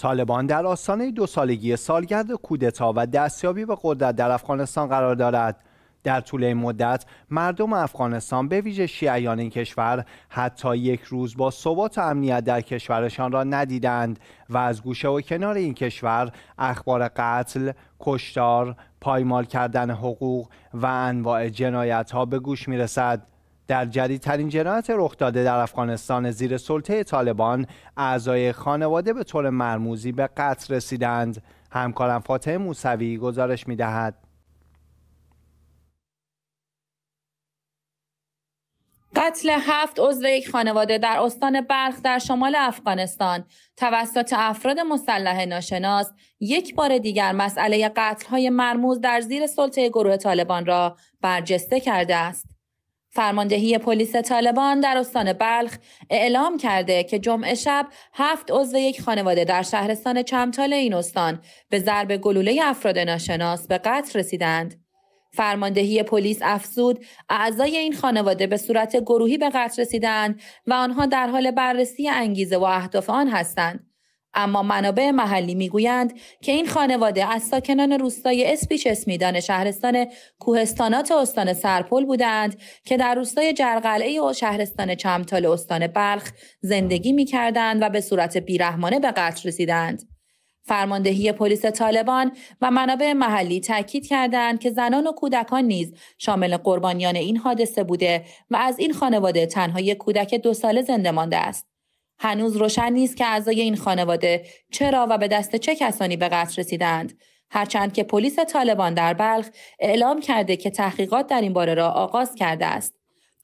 طالبان در آستانه دو سالگی سالگرد کودتا و دستیابی به قدرت در افغانستان قرار دارد در طول این مدت مردم افغانستان به ویژه شیعیان این کشور حتی یک روز با ثبات و امنیت در کشورشان را ندیدند و از گوشه و کنار این کشور اخبار قتل، کشتار، پایمال کردن حقوق و انواع جنایت ها به گوش می رسد. در جدیدترین جنایت رخ داده در افغانستان زیر سلطه طالبان اعضای خانواده به طور مرموزی به قتل رسیدند همکارم فاطمه موسوی گزارش میدهد قتل هفت عضو یک خانواده در استان برخ در شمال افغانستان توسط افراد مسلح ناشناس یک بار دیگر مسئله قتل‌های مرموز در زیر سلطه گروه طالبان را برجسته کرده است. فرماندهی پلیس طالبان در استان بلخ اعلام کرده که جمعه شب هفت عضو یک خانواده در شهرستان چمتال این استان به ضرب گلوله افراد ناشناس به قتل رسیدند. فرماندهی پلیس افزود اعضای این خانواده به صورت گروهی به قتل رسیدند و آنها در حال بررسی انگیزه و اهداف آن هستند. اما منابع محلی میگویند که این خانواده از ساکنان روستای اسپیچ اسمیدان شهرستان کوهستانات استان سرپل بودند که در روستای جرقلعه و شهرستان چمتال استان بلخ زندگی میکردند و به صورت بیرحمانه به قتل رسیدند. فرماندهی پلیس طالبان و منابع محلی تاکید کردند که زنان و کودکان نیز شامل قربانیان این حادثه بوده و از این خانواده تنها یک کودک دو ساله زنده مانده است هنوز روشن نیست که اعضای این خانواده چرا و به دست چه کسانی به قتل رسیدند هرچند که پلیس طالبان در بلخ اعلام کرده که تحقیقات در این باره را آغاز کرده است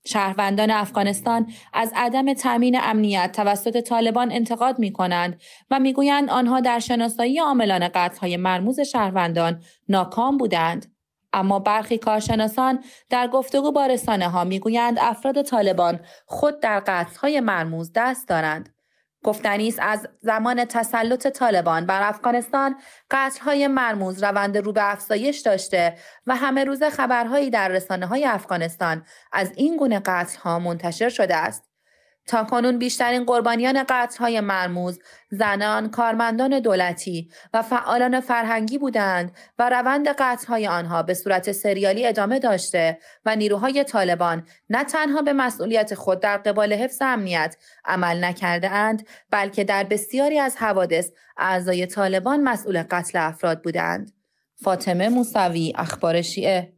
شهروندان افغانستان از عدم تامین امنیت توسط طالبان انتقاد می کنند و میگویند آنها در شناسایی عاملان قتلهای مرموز شهروندان ناکام بودند. اما برخی کارشناسان در گفتگو با رسانه ها میگویند افراد طالبان خود در های مرموز دست دارند. گفتنی از زمان تسلط طالبان بر افغانستان های مرموز روند رو به افزایش داشته و همه روز خبرهایی در رسانه های افغانستان از این گونه ها منتشر شده است. تا کنون بیشترین قربانیان قتلهای مرموز زنان، کارمندان دولتی و فعالان فرهنگی بودند و روند قتلهای آنها به صورت سریالی ادامه داشته و نیروهای طالبان نه تنها به مسئولیت خود در قبال حفظ امنیت عمل نکرده اند بلکه در بسیاری از حوادث اعضای طالبان مسئول قتل افراد بودند. فاطمه موسوی اخبار شیعه